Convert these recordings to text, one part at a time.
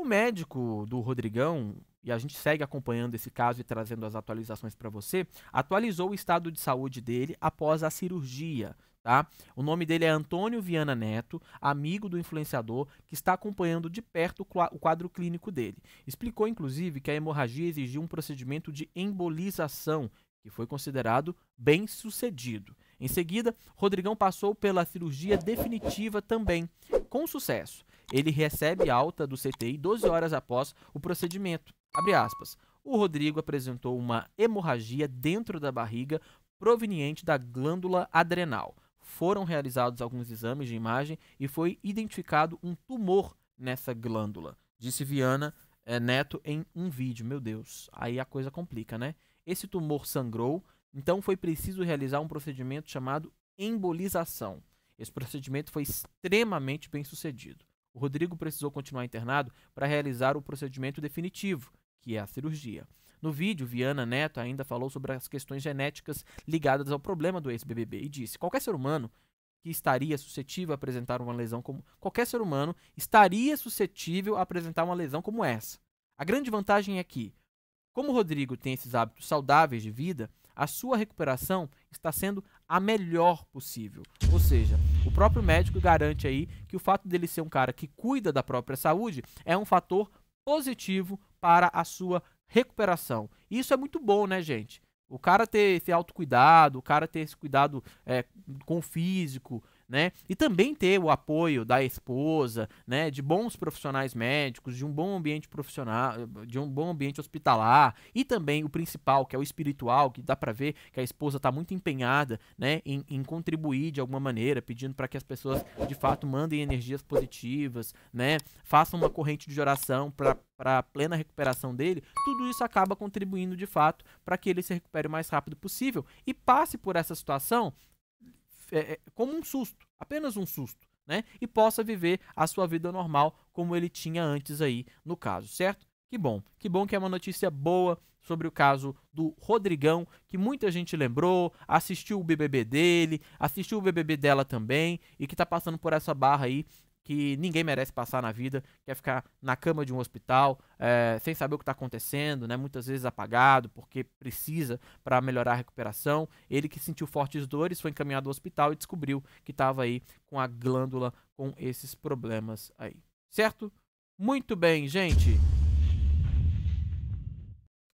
O médico do Rodrigão, e a gente segue acompanhando esse caso e trazendo as atualizações para você, atualizou o estado de saúde dele após a cirurgia. Tá? O nome dele é Antônio Viana Neto, amigo do influenciador, que está acompanhando de perto o quadro clínico dele. Explicou, inclusive, que a hemorragia exigiu um procedimento de embolização, que foi considerado bem sucedido. Em seguida, Rodrigão passou pela cirurgia definitiva também, com sucesso. Ele recebe alta do CTI 12 horas após o procedimento. Abre aspas. O Rodrigo apresentou uma hemorragia dentro da barriga proveniente da glândula adrenal. Foram realizados alguns exames de imagem e foi identificado um tumor nessa glândula, disse Viana é, Neto em um vídeo. Meu Deus, aí a coisa complica, né? Esse tumor sangrou, então foi preciso realizar um procedimento chamado embolização. Esse procedimento foi extremamente bem sucedido o Rodrigo precisou continuar internado para realizar o procedimento definitivo, que é a cirurgia. No vídeo, Viana Neto ainda falou sobre as questões genéticas ligadas ao problema do ex-BBB e disse: qualquer ser humano que estaria suscetível a apresentar uma lesão como qualquer ser humano estaria suscetível a apresentar uma lesão como essa. A grande vantagem é que, como o Rodrigo tem esses hábitos saudáveis de vida, a sua recuperação está sendo a melhor possível. Ou seja, o próprio médico garante aí que o fato dele ser um cara que cuida da própria saúde é um fator positivo para a sua recuperação. E isso é muito bom, né, gente? O cara ter, esse autocuidado, o cara ter esse cuidado é, com o físico, né? E também ter o apoio da esposa, né? De bons profissionais médicos, de um bom ambiente profissional, de um bom ambiente hospitalar e também o principal, que é o espiritual, que dá para ver que a esposa está muito empenhada, né? Em, em, contribuir de alguma maneira, pedindo para que as pessoas de fato mandem energias positivas, né? Façam uma corrente de oração para para a plena recuperação dele, tudo isso acaba contribuindo de fato para que ele se recupere o mais rápido possível e passe por essa situação é, é, como um susto, apenas um susto, né? E possa viver a sua vida normal como ele tinha antes aí no caso, certo? Que bom, que bom que é uma notícia boa sobre o caso do Rodrigão, que muita gente lembrou, assistiu o BBB dele, assistiu o BBB dela também e que tá passando por essa barra aí que ninguém merece passar na vida, quer ficar na cama de um hospital, é, sem saber o que está acontecendo, né? muitas vezes apagado, porque precisa para melhorar a recuperação. Ele que sentiu fortes dores, foi encaminhado ao hospital e descobriu que estava aí com a glândula com esses problemas aí. Certo? Muito bem, gente.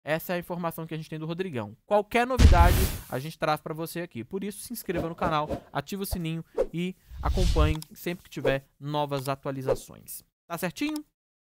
Essa é a informação que a gente tem do Rodrigão. Qualquer novidade a gente traz para você aqui. Por isso, se inscreva no canal, ative o sininho e acompanhe sempre que tiver novas atualizações. Tá certinho?